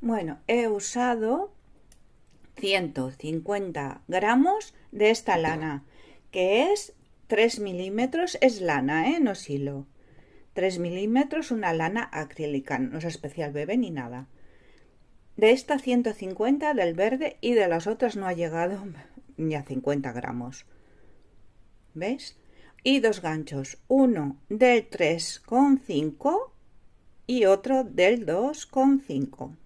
Bueno, he usado 150 gramos de esta lana, que es 3 milímetros, es lana, ¿eh? no 3 milímetros, una lana acrílica, no es especial bebé ni nada. De esta 150 del verde y de las otras no ha llegado ni a 50 gramos. ¿Veis? Y dos ganchos, uno del 3,5 y otro del 2,5.